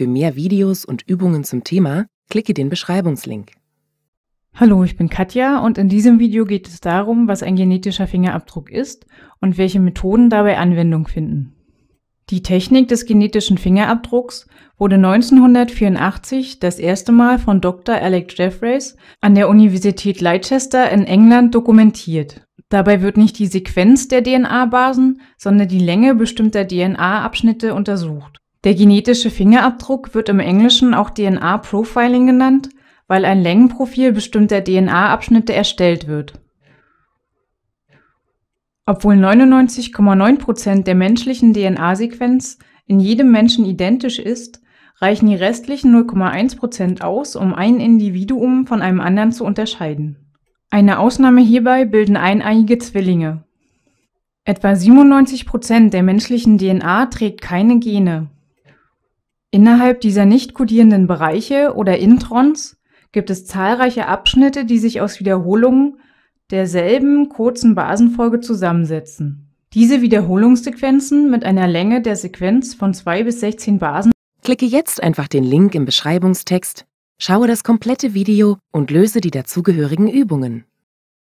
Für mehr Videos und Übungen zum Thema klicke den Beschreibungslink. Hallo, ich bin Katja und in diesem Video geht es darum, was ein genetischer Fingerabdruck ist und welche Methoden dabei Anwendung finden. Die Technik des genetischen Fingerabdrucks wurde 1984 das erste Mal von Dr. Alec Jeffreys an der Universität Leicester in England dokumentiert. Dabei wird nicht die Sequenz der DNA-Basen, sondern die Länge bestimmter DNA-Abschnitte untersucht. Der genetische Fingerabdruck wird im Englischen auch DNA-Profiling genannt, weil ein Längenprofil bestimmter DNA-Abschnitte erstellt wird. Obwohl 99,9% der menschlichen DNA-Sequenz in jedem Menschen identisch ist, reichen die restlichen 0,1% aus, um ein Individuum von einem anderen zu unterscheiden. Eine Ausnahme hierbei bilden eineiige Zwillinge. Etwa 97% der menschlichen DNA trägt keine Gene. Innerhalb dieser nicht kodierenden Bereiche oder Introns gibt es zahlreiche Abschnitte, die sich aus Wiederholungen derselben kurzen Basenfolge zusammensetzen. Diese Wiederholungssequenzen mit einer Länge der Sequenz von 2 bis 16 Basen. Klicke jetzt einfach den Link im Beschreibungstext, schaue das komplette Video und löse die dazugehörigen Übungen.